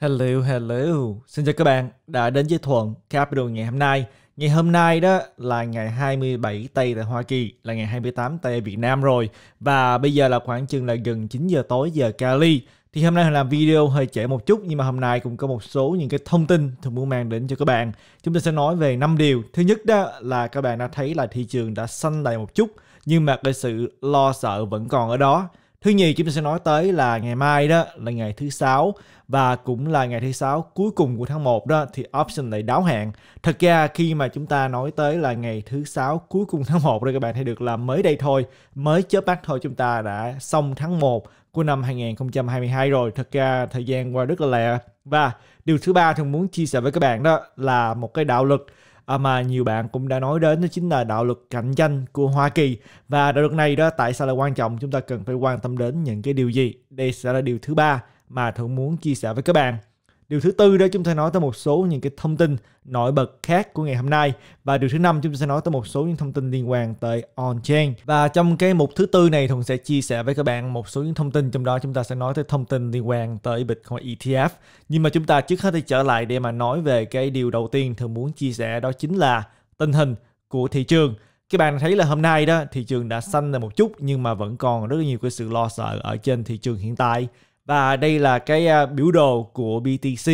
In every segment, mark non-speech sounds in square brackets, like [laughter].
Hello, hello. Xin chào các bạn đã đến với Thuận Capital ngày hôm nay. Ngày hôm nay đó là ngày 27 Tây tại Hoa Kỳ, là ngày 28 Tây ở Việt Nam rồi. Và bây giờ là khoảng chừng là gần 9 giờ tối giờ Cali. Thì hôm nay mình làm video hơi trễ một chút nhưng mà hôm nay cũng có một số những cái thông tin thường muốn mang đến cho các bạn. Chúng ta sẽ nói về 5 điều. Thứ nhất đó là các bạn đã thấy là thị trường đã xanh lại một chút nhưng mà cái sự lo sợ vẫn còn ở đó Thứ nhì chúng ta sẽ nói tới là ngày mai đó là ngày thứ sáu và cũng là ngày thứ sáu cuối cùng của tháng 1 đó thì option lại đáo hạn. Thật ra khi mà chúng ta nói tới là ngày thứ sáu cuối cùng tháng 1 rồi các bạn thấy được là mới đây thôi, mới chớp mắt thôi chúng ta đã xong tháng 1 của năm 2022 rồi. Thật ra thời gian qua rất là lẹ. Và điều thứ ba thường muốn chia sẻ với các bạn đó là một cái đạo lực à, mà nhiều bạn cũng đã nói đến đó chính là đạo luật cạnh tranh của Hoa Kỳ và đạo luật này đó tại sao là quan trọng chúng ta cần phải quan tâm đến những cái điều gì đây sẽ là điều thứ ba mà thuận muốn chia sẻ với các bạn Điều thứ tư đó chúng ta nói tới một số những cái thông tin nổi bật khác của ngày hôm nay và điều thứ năm chúng ta sẽ nói tới một số những thông tin liên quan tới on-chain và trong cái mục thứ tư này Thuận sẽ chia sẻ với các bạn một số những thông tin trong đó chúng ta sẽ nói tới thông tin liên quan tới Bitcoin ETF nhưng mà chúng ta trước hết thì trở lại để mà nói về cái điều đầu tiên thường muốn chia sẻ đó chính là tình hình của thị trường các bạn thấy là hôm nay đó thị trường đã xanh lên một chút nhưng mà vẫn còn rất nhiều cái sự lo sợ ở trên thị trường hiện tại và đây là cái à, biểu đồ của BTC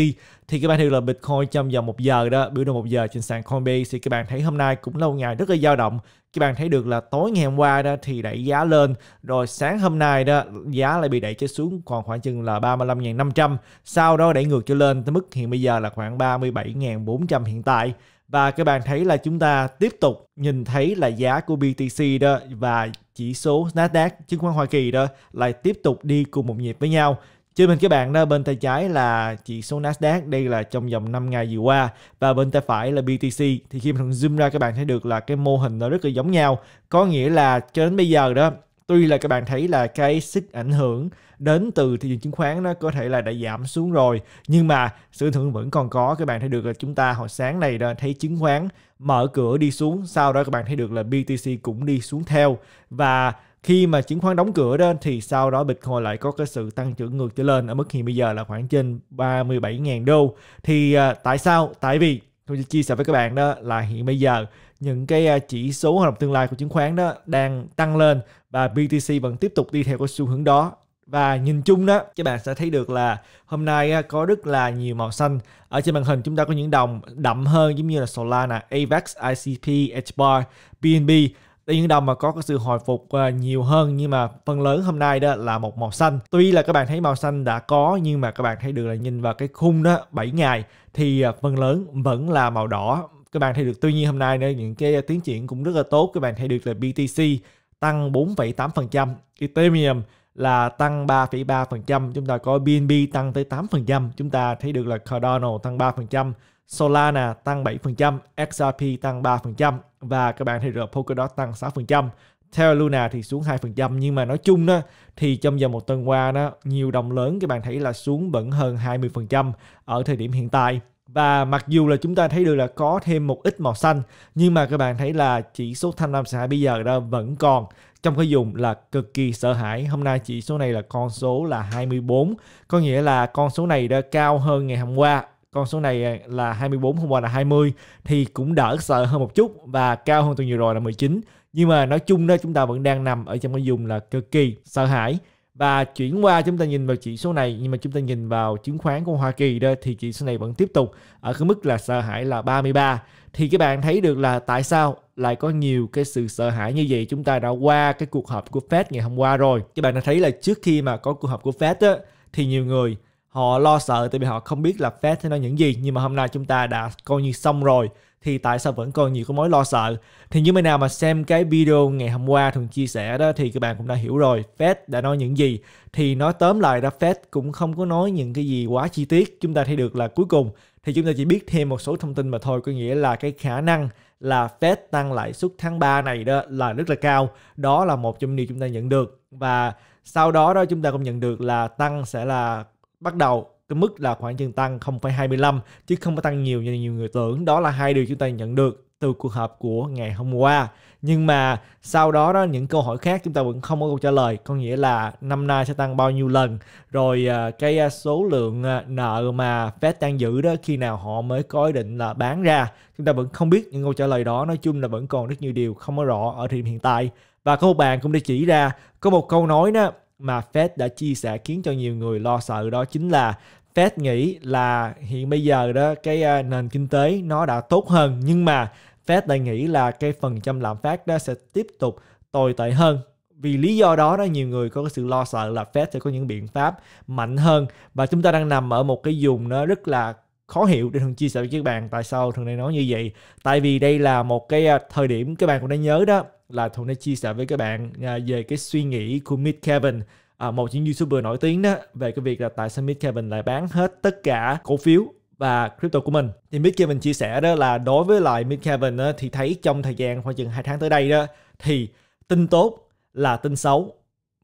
thì các bạn thấy là Bitcoin trong vòng một giờ đó biểu đồ một giờ trên sàn Coinbase thì các bạn thấy hôm nay cũng lâu ngày rất là dao động các bạn thấy được là tối ngày hôm qua đó thì đẩy giá lên rồi sáng hôm nay đó giá lại bị đẩy cho xuống còn khoảng chừng là 35.500 sau đó đẩy ngược cho lên tới mức hiện bây giờ là khoảng 37.400 hiện tại và các bạn thấy là chúng ta tiếp tục nhìn thấy là giá của BTC đó và chỉ số Nasdaq chứng khoán Hoa Kỳ đó lại tiếp tục đi cùng một nhịp với nhau. Trên bên các bạn đó bên tay trái là chỉ số Nasdaq đây là trong vòng 5 ngày vừa qua và bên tay phải là BTC thì khi mình zoom ra các bạn thấy được là cái mô hình nó rất là giống nhau có nghĩa là cho đến bây giờ đó tuy là các bạn thấy là cái sức ảnh hưởng đến từ thị trường chứng khoán nó có thể là đã giảm xuống rồi nhưng mà sự ảnh hưởng vẫn còn có các bạn thấy được là chúng ta hồi sáng này đã thấy chứng khoán mở cửa đi xuống sau đó các bạn thấy được là BTC cũng đi xuống theo và khi mà chứng khoán đóng cửa đó thì sau đó Bitcoin lại có cái sự tăng trưởng ngược trở lên ở mức hiện bây giờ là khoảng trên 37.000 đô. Thì à, tại sao? Tại vì tôi chia sẻ với các bạn đó là hiện bây giờ những cái à, chỉ số hoạt động tương lai của chứng khoán đó đang tăng lên và BTC vẫn tiếp tục đi theo cái xu hướng đó và nhìn chung đó các bạn sẽ thấy được là hôm nay à, có rất là nhiều màu xanh ở trên màn hình chúng ta có những đồng đậm hơn giống như là Solana, Avax, ICP, HBAR, BNB đây những đồng mà có cái sự hồi phục à, nhiều hơn nhưng mà phần lớn hôm nay đó là một màu xanh tuy là các bạn thấy màu xanh đã có nhưng mà các bạn thấy được là nhìn vào cái khung đó 7 ngày thì phần lớn vẫn là màu đỏ các bạn thấy được tuy nhiên hôm nay nữa những cái tiến triển cũng rất là tốt các bạn thấy được là BTC tăng 4,8% Ethereum là tăng 3,3%, chúng ta có BNB tăng tới 8%, chúng ta thấy được là Cardano tăng 3%, Solana tăng 7%, XRP tăng 3% và các bạn thấy được Polkadot tăng 6%, Terra Luna thì xuống 2% nhưng mà nói chung đó thì trong vòng một tuần qua đó nhiều đồng lớn các bạn thấy là xuống vẫn hơn 20% ở thời điểm hiện tại và mặc dù là chúng ta thấy được là có thêm một ít màu xanh nhưng mà các bạn thấy là chỉ số tham lam sợ hãi bây giờ đó vẫn còn trong cái vùng là cực kỳ sợ hãi. Hôm nay chỉ số này là con số là 24, có nghĩa là con số này đã cao hơn ngày hôm qua. Con số này à, là 24, hôm qua là 20 thì cũng đỡ sợ hơn một chút và cao hơn tuần nhiều rồi là 19. Nhưng mà nói chung đó chúng ta vẫn đang nằm ở trong cái vùng là cực kỳ sợ hãi và chuyển qua chúng ta nhìn vào chỉ số này nhưng mà chúng ta nhìn vào chứng khoán của Hoa Kỳ đó thì chỉ số này vẫn tiếp tục ở cái mức là sợ hãi là 33 thì các bạn thấy được là tại sao lại có nhiều cái sự sợ hãi như vậy chúng ta đã qua cái cuộc họp của Fed ngày hôm qua rồi các bạn đã thấy là trước khi mà có cuộc họp của Fed đó, thì nhiều người họ lo sợ tại vì họ không biết là Fed sẽ nói những gì nhưng mà hôm nay chúng ta đã coi như xong rồi thì tại sao vẫn còn nhiều cái mối lo sợ thì những bạn nào mà xem cái video ngày hôm qua thường chia sẻ đó thì các bạn cũng đã hiểu rồi Fed đã nói những gì thì nói tóm lại ra Fed cũng không có nói những cái gì quá chi tiết chúng ta thấy được là cuối cùng thì chúng ta chỉ biết thêm một số thông tin mà thôi có nghĩa là cái khả năng là Fed tăng lãi suất tháng 3 này đó là rất là cao đó là một trong những điều chúng ta nhận được và sau đó đó chúng ta cũng nhận được là tăng sẽ là bắt đầu cái mức là khoảng chừng tăng 0,25 chứ không có tăng nhiều như nhiều người tưởng. Đó là hai điều chúng ta nhận được từ cuộc họp của ngày hôm qua. Nhưng mà sau đó đó những câu hỏi khác chúng ta vẫn không có câu trả lời, có nghĩa là năm nay sẽ tăng bao nhiêu lần, rồi à, cái à, số lượng à, nợ mà Fed đang giữ đó khi nào họ mới có ý định là bán ra. Chúng ta vẫn không biết những câu trả lời đó, nói chung là vẫn còn rất nhiều điều không có rõ ở thời điểm hiện tại. Và các bạn cũng đã chỉ ra có một câu nói đó mà Fed đã chia sẻ khiến cho nhiều người lo sợ đó chính là Fed nghĩ là hiện bây giờ đó cái à, nền kinh tế nó đã tốt hơn nhưng mà Fed lại nghĩ là cái phần trăm lạm phát đó sẽ tiếp tục tồi tệ hơn vì lý do đó đó nhiều người có cái sự lo sợ là Fed sẽ có những biện pháp mạnh hơn và chúng ta đang nằm ở một cái vùng nó rất là khó hiểu để thường chia sẻ với các bạn tại sao thường này nói như vậy tại vì đây là một cái à, thời điểm các bạn cũng đã nhớ đó là thường đã chia sẻ với các bạn à, về cái suy nghĩ của Mid Kevin à, một những youtuber nổi tiếng đó về cái việc là tại sao Mid Kevin lại bán hết tất cả cổ phiếu và crypto của mình thì Mid Kevin chia sẻ đó là đối với lại Mid Kevin thì thấy trong thời gian khoảng chừng hai tháng tới đây đó thì tin tốt là tin xấu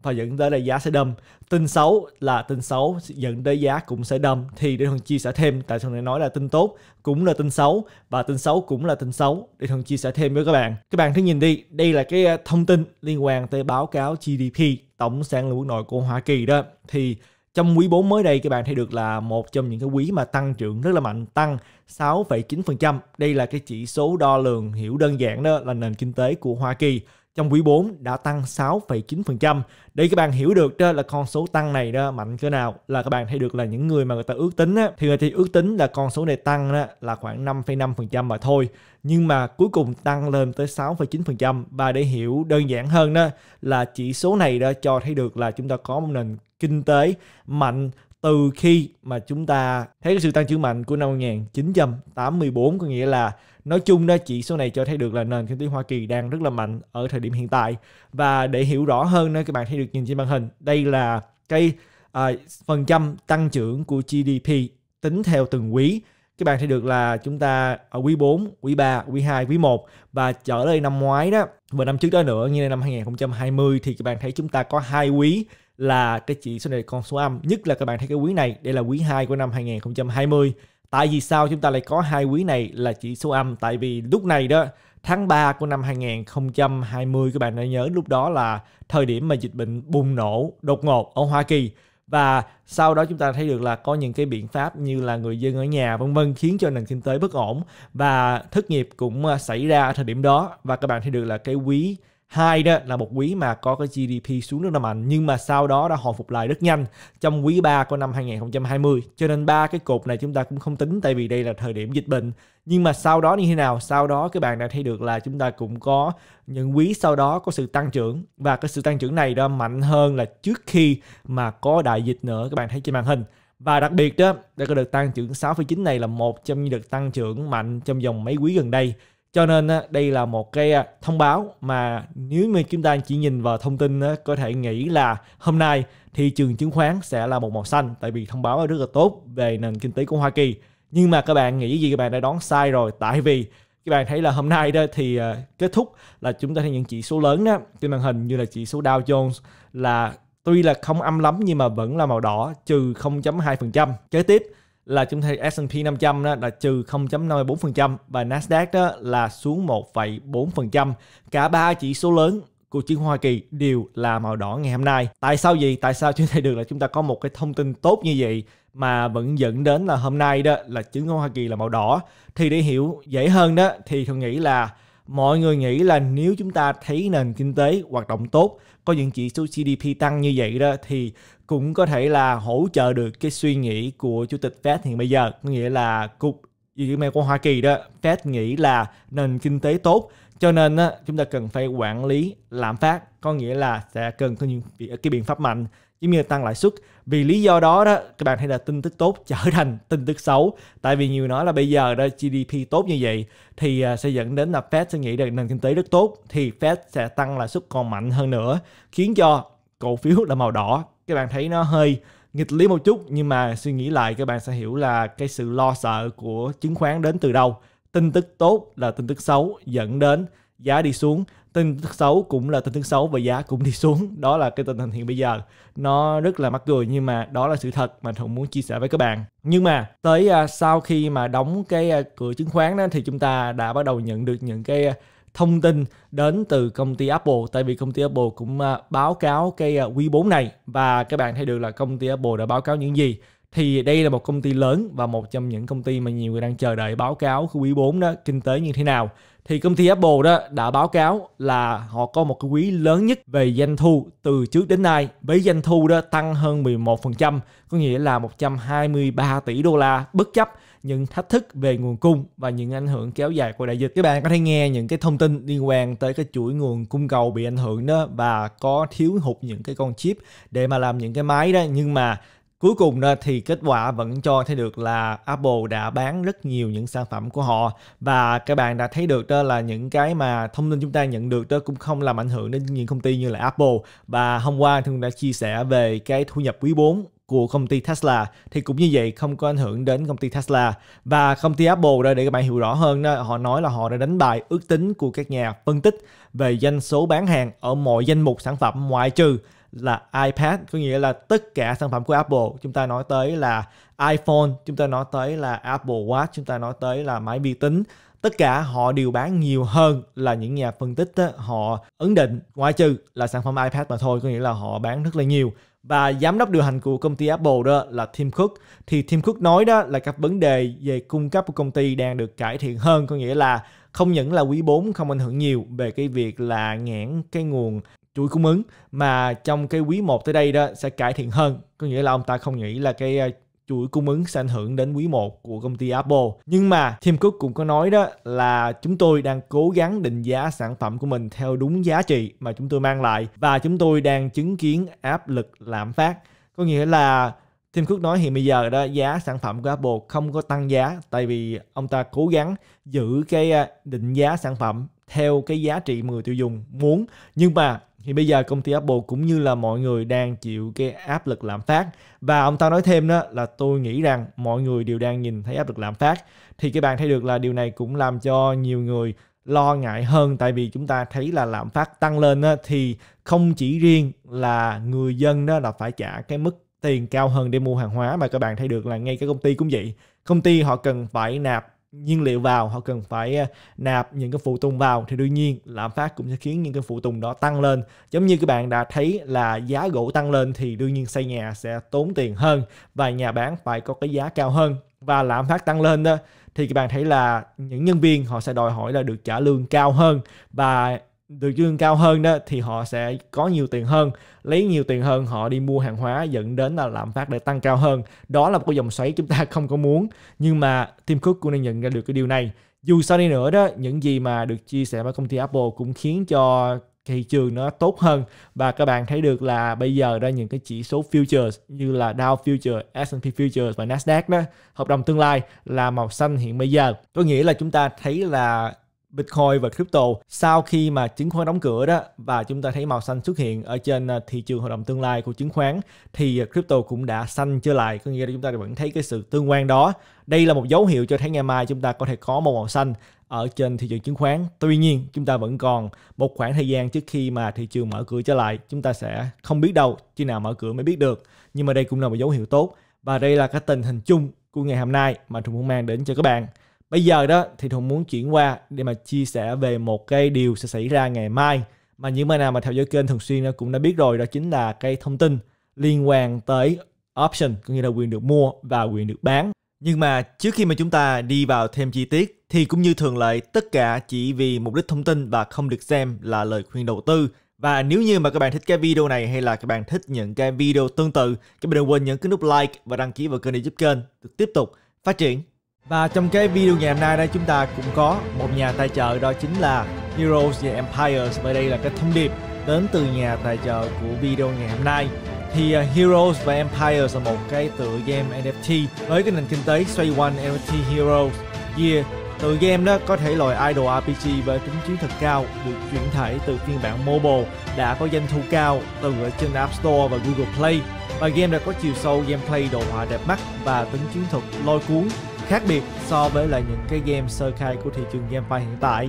và dẫn tới là giá sẽ đâm tin xấu là tin xấu dẫn tới giá cũng sẽ đâm thì để thằng chia sẻ thêm tại sao lại nói là tin tốt cũng là tin xấu và tin xấu cũng là tin xấu để thằng chia sẻ thêm với các bạn các bạn cứ nhìn đi đây là cái ờ, thông tin liên quan tới báo cáo GDP tổng sản lượng nội của Hoa Kỳ đó thì trong quý 4 mới đây các bạn thấy được là một trong những cái quý mà tăng trưởng rất là mạnh tăng 6,9%. Đây là cái chỉ số đo lường hiểu đơn giản đó là nền kinh tế của Hoa Kỳ trong quý 4 đã tăng 6,9%. Để các bạn hiểu được đó là con số tăng này đó mạnh cỡ nào là các bạn thấy được là những người mà người ta ước tính á, thì người ta ước tính là con số này tăng đó là khoảng 5,5% mà thôi. Nhưng mà cuối cùng tăng lên tới 6,9% và để hiểu đơn giản hơn đó là chỉ số này đó cho thấy được là chúng ta có một nền kinh tế mạnh từ khi mà chúng ta thấy cái sự tăng trưởng mạnh của năm 1984 có nghĩa là nói chung đó chỉ số này cho thấy được là nền kinh tế Hoa Kỳ đang rất là mạnh ở thời điểm hiện tại và để hiểu rõ hơn đó các bạn thấy được nhìn trên màn hình đây là cái à, phần trăm tăng trưởng của GDP tính theo từng quý các bạn thấy được là chúng ta ở quý 4, quý 3, quý 2, quý 1 và trở lại năm ngoái đó và năm trước đó nữa như là năm 2020 thì các bạn thấy chúng ta có hai quý là cái chỉ số này con số âm nhất là các bạn thấy cái quý này đây là quý 2 của năm 2020 Tại vì sao chúng ta lại có hai quý này là chỉ số âm? Tại vì lúc này đó, tháng 3 của năm 2020 các bạn đã nhớ lúc đó là thời điểm mà dịch bệnh bùng nổ đột ngột ở Hoa Kỳ và sau đó chúng ta thấy được là có những cái biện pháp như là người dân ở nhà vân vân khiến cho nền kinh tế bất ổn và thất nghiệp cũng à, xảy ra ở thời điểm đó và các bạn thấy được là cái quý hai đó là một quý mà có cái GDP xuống rất là mạnh nhưng mà sau đó đã hồi phục lại rất nhanh trong quý 3 của năm 2020 cho nên ba cái cột này chúng ta cũng không tính tại vì đây là thời điểm dịch bệnh nhưng mà sau đó như thế nào sau đó các bạn đã thấy được là chúng ta cũng có những quý sau đó có sự tăng trưởng và cái sự tăng trưởng này đó mạnh hơn là trước khi mà có đại dịch nữa các bạn thấy trên màn hình và đặc biệt đó, đã có được tăng trưởng 6,9 này là một trong những đợt tăng trưởng mạnh trong vòng mấy quý gần đây cho nên đây là một cái à, thông báo mà nếu mà chúng ta chỉ nhìn vào thông tin có thể nghĩ là hôm nay thị trường chứng khoán sẽ là một màu xanh tại vì thông báo rất là tốt về nền kinh tế của Hoa Kỳ nhưng mà các bạn nghĩ gì các bạn đã đoán sai rồi tại vì các bạn thấy là hôm nay đó thì à, kết thúc là chúng ta thấy những chỉ số lớn đó trên màn hình như là chỉ số Dow Jones là tuy là không âm lắm nhưng mà vẫn là màu đỏ trừ 0.2% kế tiếp là chúng ta S&P 500 đó là trừ 0.54% và Nasdaq đó là xuống 1,4%. Cả ba chỉ số lớn của chứng khoán Hoa Kỳ đều là màu đỏ ngày hôm nay. Tại sao gì? Tại sao chúng ta được là chúng ta có một cái thông tin tốt như vậy mà vẫn dẫn đến là hôm nay đó là chứng khoán Hoa Kỳ là màu đỏ? Thì để hiểu dễ hơn đó thì tôi nghĩ là mọi người nghĩ là nếu chúng ta thấy nền kinh tế hoạt động tốt, có những chỉ số GDP tăng như vậy đó thì cũng có thể là hỗ trợ được cái suy nghĩ của Chủ tịch Fed hiện bây giờ, có nghĩa là cục dự trữ của Hoa Kỳ đó, Fed nghĩ là nền kinh tế tốt, cho nên á, chúng ta cần phải quản lý lạm phát, có nghĩa là sẽ cần có những cái biện pháp mạnh giống như tăng lãi suất vì lý do đó đó các bạn thấy là tin tức tốt trở [laughs] thành tin tức xấu tại vì nhiều nói là bây giờ đó GDP tốt như vậy thì à, sẽ dẫn đến là Fed sẽ nghĩ rằng nền kinh tế rất tốt thì Fed sẽ tăng lãi suất còn mạnh hơn nữa khiến cho cổ phiếu là màu đỏ các bạn thấy nó hơi nghịch lý một chút nhưng mà suy nghĩ lại các bạn sẽ hiểu là cái sự lo sợ của chứng khoán đến từ đâu tin tức tốt là tin tức xấu dẫn đến giá đi xuống tin xấu cũng là tin thứ xấu và giá cũng đi xuống đó là cái tình hình hiện bây giờ nó rất là mắc cười nhưng mà đó là sự thật mà thùng muốn chia sẻ với các bạn nhưng mà tới à, sau khi mà đóng cái à, cửa chứng khoán đó thì chúng ta đã bắt đầu nhận được những cái à, thông tin đến từ công ty Apple tại vì công ty Apple cũng báo cáo cái quý 4 này và các bạn thấy được là công ty Apple đã báo cáo những gì thì đây là một công ty lớn và một trong những công ty mà nhiều người đang chờ đợi báo cáo của quý 4 đó kinh tế như thế nào thì công ty Apple đó đã báo cáo là họ có một cái quý lớn nhất về doanh thu từ trước đến nay với doanh thu đó tăng hơn 11%, có nghĩa là 123 tỷ đô la bất chấp những thách thức về nguồn cung và những ảnh hưởng kéo dài của đại dịch. Các bạn có thể nghe những cái thông tin liên quan tới cái chuỗi nguồn cung cầu bị ảnh hưởng đó và có thiếu hụt những cái con chip để mà làm những cái máy đó nhưng mà Cuối cùng thì kết quả vẫn cho thấy được là Apple đã bán rất nhiều những sản phẩm của họ và các bạn đã thấy được đó là những cái mà thông tin chúng ta nhận được đó cũng không làm ảnh hưởng đến những công ty như là Apple và hôm qua cũng đã chia sẻ về cái thu nhập quý 4 của công ty Tesla thì cũng như vậy không có ảnh hưởng đến công ty Tesla và công ty Apple đó để các bạn hiểu rõ hơn đó, họ nói là họ đã đánh bại ước tính của các nhà phân tích về doanh số bán hàng ở mọi danh mục sản phẩm ngoại trừ là iPad có nghĩa là tất cả sản phẩm của Apple chúng ta nói tới là iPhone chúng ta nói tới là Apple Watch chúng ta nói tới là máy vi tính tất cả họ đều bán nhiều hơn là những nhà phân tích đó, họ ấn định ngoại trừ là sản phẩm iPad mà thôi có nghĩa là họ bán rất là nhiều và giám đốc điều hành của công ty Apple đó là Tim Cook thì Tim Cook nói đó là các vấn đề về cung cấp của công ty đang được cải thiện hơn có nghĩa là không những là quý 4 không ảnh hưởng nhiều về cái việc là nghẽn cái nguồn chuỗi cung ứng mà trong cái quý 1 tới đây đó sẽ cải thiện hơn. Có nghĩa là ông ta không nghĩ là cái ờ, chuỗi cung ứng sẽ ảnh hưởng đến quý 1 của công ty Apple. Nhưng mà Tim Cook cũng có nói đó là chúng tôi đang cố gắng định giá sản phẩm của mình theo đúng giá trị mà chúng tôi mang lại và chúng tôi đang chứng kiến áp lực lạm phát. Có nghĩa là Tim Cook nói hiện bây giờ đó giá sản phẩm của Apple không có tăng giá tại vì ông ta cố gắng giữ cái ờ, định giá sản phẩm theo cái giá trị người tiêu dùng muốn nhưng mà thì bây giờ công ty Apple cũng như là mọi người đang chịu cái áp lực lạm phát và ông ta nói thêm đó là tôi nghĩ rằng mọi người đều đang nhìn thấy áp lực lạm phát thì các bạn thấy được là điều này cũng làm cho nhiều người lo ngại hơn tại vì chúng ta thấy là lạm phát tăng lên đó, thì không chỉ riêng là người dân đó là phải trả cái mức tiền cao hơn để mua hàng hóa mà các bạn thấy được là ngay cái công ty cũng vậy công ty họ cần phải nạp nhiên liệu vào họ cần phải à, nạp những cái phụ tùng vào thì đương nhiên lạm phát cũng sẽ khiến những cái phụ tùng đó tăng lên giống như các bạn đã thấy là giá gỗ tăng lên thì đương nhiên xây nhà sẽ tốn tiền hơn và nhà bán phải có cái giá cao hơn và lạm phát tăng lên đó thì các bạn thấy là những nhân viên họ sẽ đòi hỏi là được trả lương cao hơn và được lương cao hơn đó thì họ sẽ có nhiều tiền hơn lấy nhiều tiền hơn họ đi mua hàng hóa dẫn đến là lạm phát để tăng cao hơn đó là một cái dòng xoáy chúng ta [laughs] không có muốn nhưng mà Tim Cook cũng đã nhận ra được cái điều này dù sao đi nữa đó những gì mà được chia sẻ bởi công ty Apple cũng khiến cho thị trường nó tốt hơn và các bạn thấy được là bây giờ ra những cái chỉ số futures như là Dow futures, S&P futures và Nasdaq đó hợp đồng tương lai là màu xanh hiện bây giờ có nghĩa là chúng ta thấy là Bitcoin và crypto sau khi mà chứng khoán đóng cửa đó và chúng ta thấy màu xanh xuất hiện ở trên à, thị trường hoạt động tương lai của chứng khoán thì à, crypto cũng đã xanh trở lại có nghĩa là chúng ta vẫn thấy cái sự tương quan đó đây là một dấu hiệu cho thấy ngày mai chúng ta có thể có một màu xanh ở trên thị trường chứng khoán tuy nhiên chúng ta vẫn còn một khoảng thời gian trước khi mà thị trường mở cửa trở lại chúng ta sẽ không biết đâu khi nào mở cửa mới biết được nhưng mà đây cũng là một dấu hiệu tốt và đây là cái tình hình chung của ngày hôm nay mà chúng muốn mang đến cho các bạn Bây giờ đó thì Thuận muốn chuyển qua để mà chia sẻ về một cái điều sẽ xảy ra ngày mai mà những bạn nào mà theo dõi kênh thường xuyên nó cũng đã biết rồi đó chính là cái thông tin liên quan tới option có nghĩa là quyền được mua và quyền được bán. Nhưng mà trước khi mà chúng ta đi vào thêm chi tiết thì cũng như thường lệ tất cả chỉ vì mục đích thông tin và không được xem là lời khuyên đầu tư. Và nếu như mà các bạn thích cái video này hay là các bạn thích những cái video tương tự, các bạn đừng quên nhấn cái nút like và đăng ký vào kênh để giúp kênh được tiếp tục phát triển và trong cái video ngày hôm nay đây chúng ta cũng có một nhà tài trợ đó chính là Heroes the Empires và đây là cái thông điệp đến từ nhà tài trợ của video ngày hôm nay thì à, Heroes và Empires là một cái tựa game NFT với cái nền kinh tế xoay quanh NFT Heroes Yeah Tựa game đó có thể loại idol RPG với tính chiến thuật cao được chuyển thể từ phiên bản mobile đã có doanh thu cao từ ở trên App Store và Google Play và game đã có chiều sâu gameplay đồ họa đẹp mắt và tính chiến thuật lôi cuốn khác biệt so với lại những cái game sơ khai của thị trường gameplay hiện tại.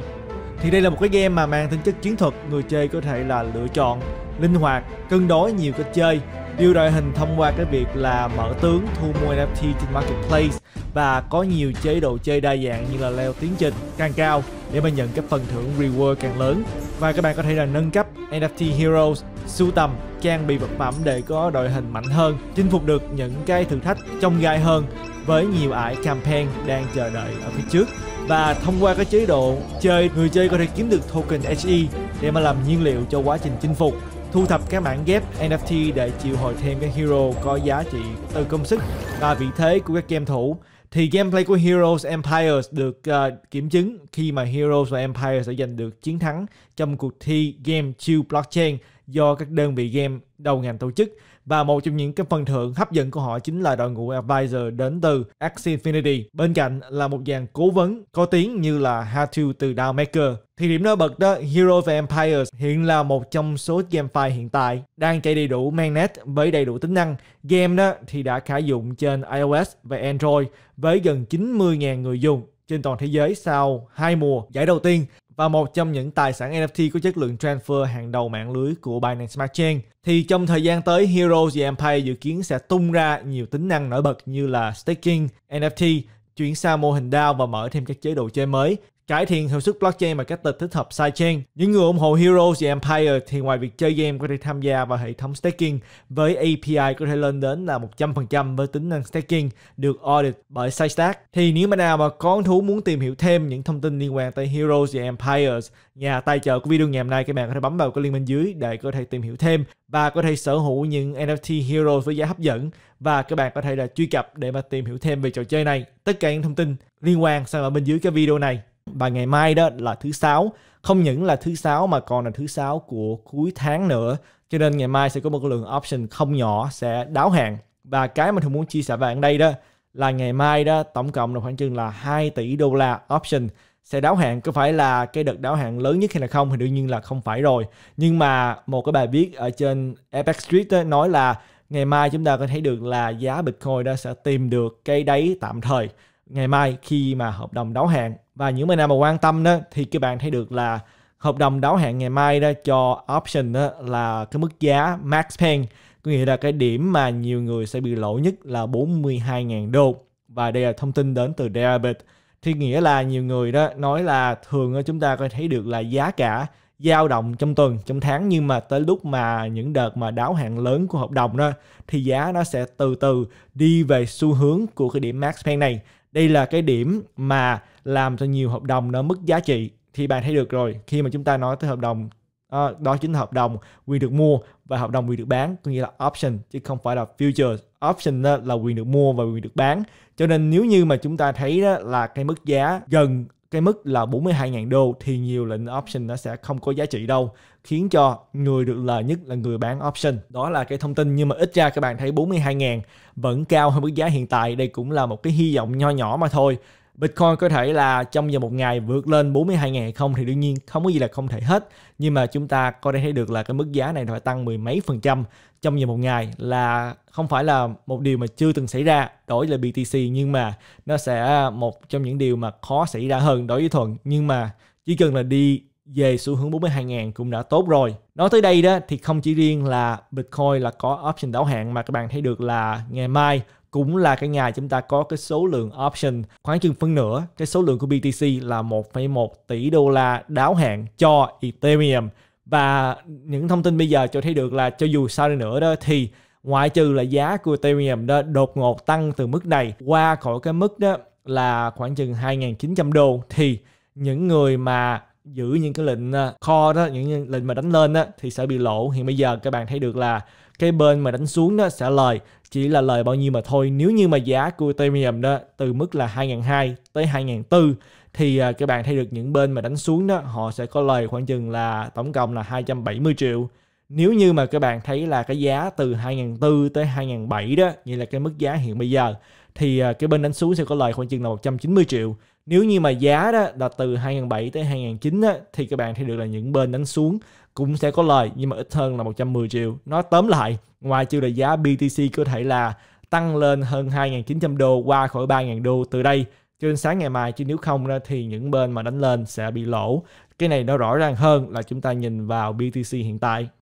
Thì đây là một cái game mà mang tính chất chiến thuật, người chơi có thể là lựa chọn, linh hoạt, cân đối nhiều cách chơi. Điều đội hình thông qua cái việc là mở tướng, thu mua NFT trên Marketplace và có nhiều chế độ chơi đa dạng như là leo tiến trình càng cao để mà nhận các phần thưởng reward càng lớn và các bạn có thể là nâng cấp NFT Heroes, sưu tầm, trang bị vật phẩm để có đội hình mạnh hơn, chinh phục được những cái thử thách trong gai hơn với nhiều ải campaign đang chờ đợi ở phía trước và thông qua các chế độ chơi người chơi có thể kiếm được token HE để mà làm nhiên liệu cho quá trình chinh phục thu thập các bản ghép NFT để triệu hồi thêm các hero có giá trị từ công sức và vị thế của các game thủ thì gameplay của Heroes Empires được uh, kiểm chứng khi mà Heroes và Empires đã giành được chiến thắng trong cuộc thi Game Chill Blockchain do các đơn vị game đầu ngành tổ chức và một trong những cái phần thưởng hấp dẫn của họ chính là đội ngũ advisor đến từ Axie Infinity Bên cạnh là một dàn cố vấn có tiếng như là Hatu từ Downmaker. Thì điểm nổi bật đó, Hero of Empires hiện là một trong số game file hiện tại đang chạy đầy đủ mainnet với đầy đủ tính năng. Game đó thì đã khả dụng trên iOS và Android với gần 90.000 người dùng trên toàn thế giới sau hai mùa giải đầu tiên và một trong những tài sản NFT có chất lượng transfer hàng đầu mạng lưới của Binance Smart Chain, thì trong thời gian tới Heroes the Empire dự kiến sẽ tung ra nhiều tính năng nổi bật như là staking, NFT, chuyển sang mô hình DAO và mở thêm các chế độ chơi mới cải thiện hiệu suất blockchain bằng cách thích hợp sidechain. Những người ủng hộ Heroes và Empire thì ngoài việc chơi game có thể tham gia vào hệ thống staking với API có thể lên đến là 100% với tính năng staking được audit bởi SideStack. Thì nếu mà nào mà có thú muốn tìm hiểu thêm những thông tin liên quan tới Heroes và Empires, nhà tài trợ của video ngày hôm nay các bạn có thể bấm vào cái link bên dưới để có thể tìm hiểu thêm và có thể sở hữu những NFT Heroes với giá hấp dẫn và các bạn có thể là truy cập để mà tìm hiểu thêm về trò chơi này. Tất cả những thông tin liên quan sẽ ở bên dưới cái video này và ngày mai đó là thứ sáu không những là thứ sáu mà còn là thứ sáu của cuối tháng nữa cho nên ngày mai sẽ có một lượng option không nhỏ sẽ đáo hạn và cái mà thường muốn chia sẻ bạn đây đó là ngày mai đó tổng cộng là khoảng chừng là 2 tỷ đô la option sẽ đáo hạn có phải là cái đợt đáo hạn lớn nhất hay là không thì đương nhiên là không phải rồi nhưng mà một cái bài viết ở trên FX Street nói là ngày mai chúng ta có thấy được là giá Bitcoin đó sẽ tìm được cái đáy tạm thời ngày mai khi mà hợp đồng đáo hạn và những người nào mà quan tâm đó thì các bạn thấy được là hợp đồng đáo hạn ngày mai đó cho option đó là cái mức giá max pen có nghĩa là cái điểm mà nhiều người sẽ bị lỗ nhất là 42.000 đô và đây là thông tin đến từ Derabit thì nghĩa là nhiều người đó nói là thường chúng ta có thấy được là giá cả dao động trong tuần trong tháng nhưng mà tới lúc mà những đợt mà đáo hạn lớn của hợp đồng đó thì giá nó sẽ từ từ đi về xu hướng của cái điểm max pen này đây là cái điểm mà làm cho nhiều hợp đồng nó mất giá trị thì bạn thấy được rồi khi mà chúng ta nói tới hợp đồng à, đó chính là hợp đồng quyền được mua và hợp đồng quyền được bán có nghĩa là option chứ không phải là future option đó là quyền được mua và quyền được bán cho nên nếu như mà chúng ta thấy đó là cái mức giá gần cái mức là 42.000 đô thì nhiều lệnh option nó sẽ không có giá trị đâu khiến cho người được lợi nhất là người bán option đó là cái thông tin nhưng mà ít ra các bạn thấy 42.000 vẫn cao hơn mức giá hiện tại đây cũng là một cái hy vọng nho nhỏ mà thôi Bitcoin có thể là trong vòng một ngày vượt lên 42 ngàn hay không thì đương nhiên không có gì là không thể hết. Nhưng mà chúng ta có thể thấy được là cái mức giá này phải tăng mười mấy phần trăm trong vòng một ngày là không phải là một điều mà chưa từng xảy ra đối với BTC nhưng mà nó sẽ một trong những điều mà khó xảy ra hơn đối với Thuận. Nhưng mà chỉ cần là đi về xu hướng 42.000 cũng đã tốt rồi. Nói tới đây đó thì không chỉ riêng là Bitcoin là có option đáo hạn mà các bạn thấy được là ngày mai cũng là cái ngày chúng ta có cái số lượng option khoảng chừng phân nửa cái số lượng của BTC là 1,1 tỷ đô la đáo hạn cho Ethereum và những thông tin bây giờ cho thấy được là cho dù sau đây nữa đó thì ngoại trừ là giá của Ethereum đó đột ngột tăng từ mức này qua khỏi cái mức đó là khoảng chừng 2.900 đô thì những người mà giữ những cái lệnh kho ờ, đó những lệnh mà đánh lên đó thì sẽ bị lỗ hiện bây giờ các bạn thấy được là cái bên mà đánh xuống đó sẽ lời chỉ là lời bao nhiêu mà thôi nếu như mà giá của Ethereum đó từ mức là 2.200 tới 2.400 thì à, các bạn thấy được những bên mà đánh xuống đó họ sẽ có lời khoảng chừng là tổng cộng là 270 triệu nếu như mà các bạn thấy là cái giá từ 2.400 tới 2.700 đó như là cái mức giá hiện bây giờ thì à, cái bên đánh xuống sẽ có lời khoảng chừng là 190 triệu nếu như mà giá đó là từ 2007 tới 2009 á, thì các bạn thấy được là những bên đánh xuống cũng sẽ có lời nhưng mà ít hơn là 110 triệu. nó tóm lại, ngoài chiêu là giá BTC có thể là tăng lên hơn 2.900 đô qua khỏi 3.000 đô từ đây cho đến sáng ngày mai chứ nếu không ra thì những bên mà đánh lên sẽ bị lỗ. Cái này nó rõ ràng hơn là chúng ta nhìn vào BTC hiện tại.